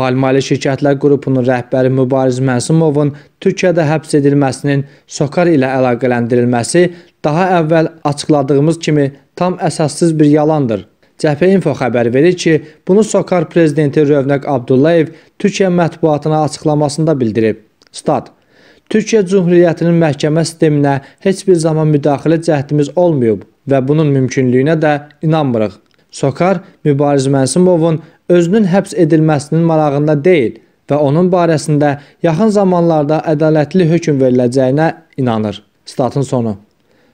Palmali Şirkətlər Qrupunun rəhbəri Mübariz Mənsumovun Türkiyədə həbs edilməsinin Sokar ilə əlaqələndirilməsi daha əvvəl açıqladığımız kimi tam əsassız bir yalandır. Cəbhə Info xəbər verir ki, bunu Sokar prezidenti Rövnəq Abdullayev Türkiyə mətbuatına açıqlamasında bildirib. Stat Türkiyə Cumhuriyyətinin məhkəmə sisteminə heç bir zaman müdaxilə cəhdimiz olmayıb və bunun mümkünlüyünə də inanmırıq. Sokar Mübariz Mənsumovun özünün həbs edilməsinin marağında deyil və onun barəsində yaxın zamanlarda ədalətli hökm veriləcəyinə inanır. Statın sonu.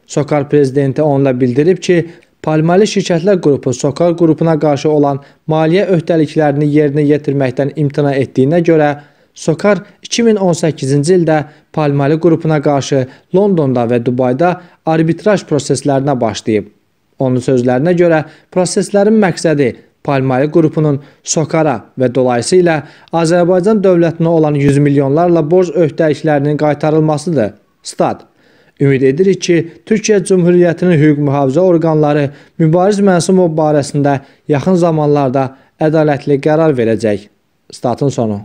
Sokar prezidenti onunla bildirib ki, Palmali Şirkətlər Qrupu Sokar qrupuna qarşı olan maliyyə öhdəliklərini yerinə yetirməkdən imtina etdiyinə görə Sokar 2018-ci ildə Palmali qrupuna qarşı Londonda və Dubayda arbitraj proseslərinə başlayıb. Onun sözlərinə görə proseslərin məqsədi Palmari qrupunun Sokara və dolayısıyla Azərbaycan dövlətinə olan 100 milyonlarla borc öhdəliklərinin qaytarılmasıdır. Stat Ümid edirik ki, Türkiyə Cümhuriyyətinin hüquq mühafizə orqanları Mübariz Mənsumov barəsində yaxın zamanlarda ədalətli qərar verəcək. Statın sonu.